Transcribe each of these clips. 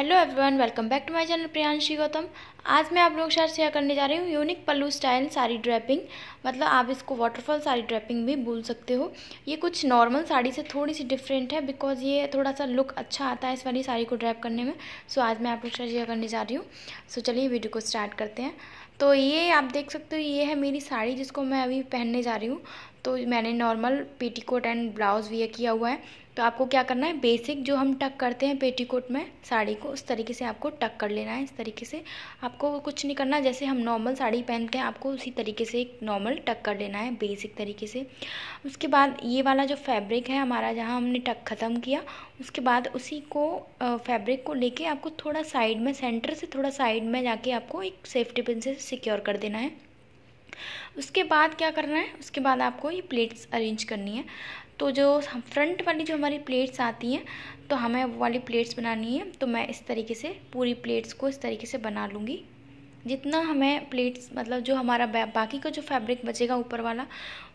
hello everyone welcome back to my channel Priyanshi Gautam आज मैं आप लोगों के साथ शेयर करने जा रही हूँ unique pallu style sari draping मतलब आप इसको वाटरफॉल साड़ी ड्रेपिंग भी बोल सकते हो ये कुछ नॉर्मल साड़ी से थोड़ी सी डिफरेंट है बिकॉज ये थोड़ा सा लुक अच्छा आता है इस वाली साड़ी को ड्रैप करने में सो आज मैं आप लोग साथ शेयर करने जा रही हूँ सो चलिए वीडियो को स्टार्ट करते हैं तो ये आप देख सकते हो ये है मेरी साड़ी जिसको मैं अभी पहनने जा रही हूँ तो मैंने normal petticoat and blouse wear किया हुआ है तो आपको क्या करना है बेसिक जो हम टक करते हैं पेटीकोट में साड़ी को उस तरीके से आपको टक कर लेना है इस तरीके से आपको कुछ नहीं करना जैसे हम नॉर्मल साड़ी पहनते हैं आपको उसी तरीके से एक नॉर्मल टक कर लेना है बेसिक तरीके से उसके बाद ये वाला जो फैब्रिक है हमारा जहाँ हमने टक ख़त्म किया उसके बाद उसी को फैब्रिक को लेके आपको थोड़ा साइड में सेंटर से थोड़ा साइड में जाके आपको एक सेफ्टी पिन से सिक्योर कर देना है उसके बाद क्या करना है उसके बाद आपको ये प्लेट्स अरेंज करनी है तो जो फ्रंट वाली जो हमारी प्लेट्स आती हैं तो हमें वो वाली प्लेट्स बनानी है तो मैं इस तरीके से पूरी प्लेट्स को इस तरीके से बना लूँगी जितना हमें प्लेट्स मतलब जो हमारा बाकी का जो फैब्रिक बचेगा ऊपर वाला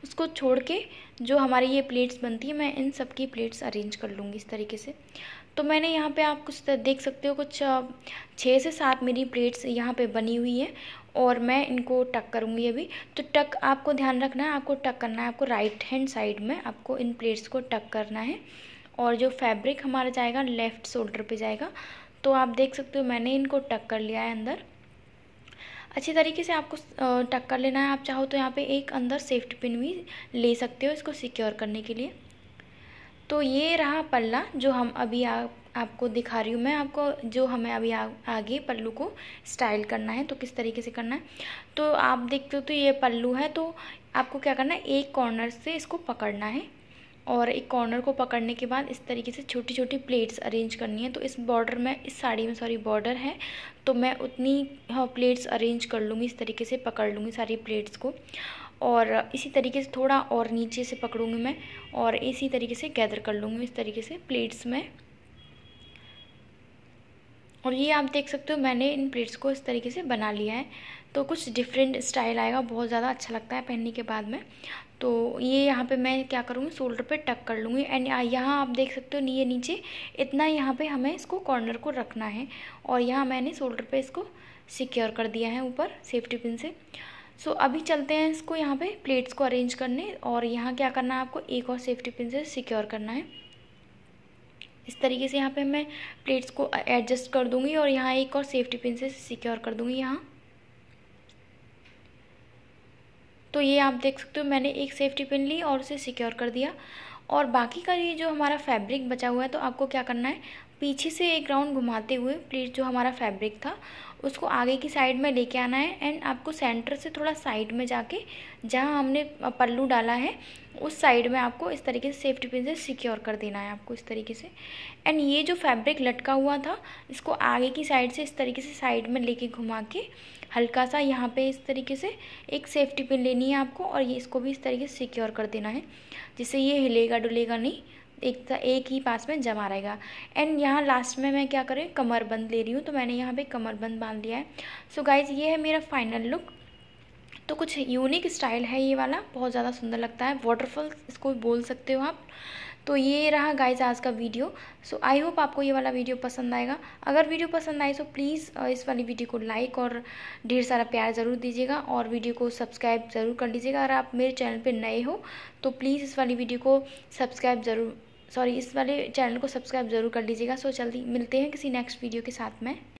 उसको छोड़ के जो हमारी ये प्लेट्स बनती है मैं इन सब की प्लेट्स अरेंज कर लूँगी इस तरीके से तो मैंने यहाँ पे आप कुछ देख सकते हो कुछ छः से सात मेरी प्लेट्स यहाँ पे बनी हुई है और मैं इनको टक करूँगी अभी तो टक आपको ध्यान रखना है आपको टक करना है आपको राइट हैंड साइड में आपको इन प्लेट्स को टक करना है और जो फैब्रिक हमारा जाएगा लेफ़्ट शोल्डर पर जाएगा तो आप देख सकते हो मैंने इनको टक कर लिया है अंदर अच्छी तरीके से आपको टक कर लेना है आप चाहो तो यहाँ पे एक अंदर सेफ्टी पिन भी ले सकते हो इसको सिक्योर करने के लिए तो ये रहा पल्ला जो हम अभी आ, आपको दिखा रही हूँ मैं आपको जो हमें अभी आ, आगे पल्लू को स्टाइल करना है तो किस तरीके से करना है तो आप देखते हो तो ये पल्लू है तो आपको क्या करना है एक कॉर्नर से इसको पकड़ना है और एक कॉर्नर को पकड़ने के बाद इस तरीके से छोटी छोटी प्लेट्स अरेंज करनी है तो इस बॉर्डर में इस साड़ी में सॉरी बॉर्डर है तो मैं उतनी हाँ प्लेट्स अरेंज कर लूँगी इस तरीके से पकड़ लूँगी सारी प्लेट्स को और इसी तरीके से थोड़ा और नीचे से पकड़ूँगी मैं और इसी तरीके से गैदर कर लूँगी इस तरीके से प्लेट्स में और ये आप देख सकते हो मैंने इन प्लेट्स को इस तरीके से बना लिया है तो कुछ डिफरेंट स्टाइल आएगा बहुत ज़्यादा अच्छा लगता है पहनने के बाद में तो ये यहाँ पे मैं क्या करूँगी शोल्डर पे टक कर लूँगी एंड यहाँ आप देख सकते हो ये नीचे इतना यहाँ पे हमें इसको कॉर्नर को रखना है और यहाँ मैंने शोल्डर पे इसको सिक्योर कर दिया है ऊपर सेफ्टी पिन से सो so, अभी चलते हैं इसको यहाँ पे प्लेट्स को अरेंज करने और यहाँ क्या करना है आपको एक और सेफ्टी पिन से सिक्योर करना है इस तरीके से यहाँ पर मैं प्लेट्स को एडजस्ट कर दूँगी और यहाँ एक और सेफ्टी पिन से सिक्योर कर दूँगी यहाँ तो ये आप देख सकते हो मैंने एक सेफ्टी पिन ली और उसे सिक्योर कर दिया और बाकी का ये जो हमारा फैब्रिक बचा हुआ है तो आपको क्या करना है पीछे से एक राउंड घुमाते हुए प्लीज जो हमारा फैब्रिक था उसको आगे की साइड में लेके आना है एंड आपको सेंटर से थोड़ा साइड में जाके जहाँ हमने पल्लू डाला है उस साइड में आपको इस तरीके से सेफ्टी पिन से सिक्योर कर देना है आपको इस तरीके से एंड ये जो फैब्रिक लटका हुआ था इसको आगे की साइड से इस तरीके से साइड में लेके घुमा के हल्का सा यहाँ पे इस तरीके से एक सेफ्टी पिन लेनी है आपको और ये इसको भी इस तरीके से सिक्योर कर देना है जिससे ये हिलेगा डुलेगा नहीं एक एक ही पास में जमा रहेगा एंड यहाँ लास्ट में मैं क्या करें कमर बंद ले रही हूँ तो मैंने यहाँ पे कमर बंद बांध लिया है सो so गाइज ये है मेरा फाइनल लुक तो कुछ यूनिक स्टाइल है ये वाला बहुत ज़्यादा सुंदर लगता है वाटरफॉल इसको बोल सकते हो आप तो ये रहा गाइज आज का वीडियो सो आई होप आपको ये वाला वीडियो पसंद आएगा अगर वीडियो पसंद आए तो प्लीज़ इस वाली वीडियो को लाइक और ढेर सारा प्यार ज़रूर दीजिएगा और वीडियो को सब्सक्राइब ज़रूर कर लीजिएगा अगर आप मेरे चैनल पर नए हो तो प्लीज़ इस वाली वीडियो को सब्सक्राइब ज़रूर सॉरी इस वाले चैनल को सब्सक्राइब ज़रूर कर लीजिएगा सो जल्दी मिलते हैं किसी नेक्स्ट वीडियो के साथ में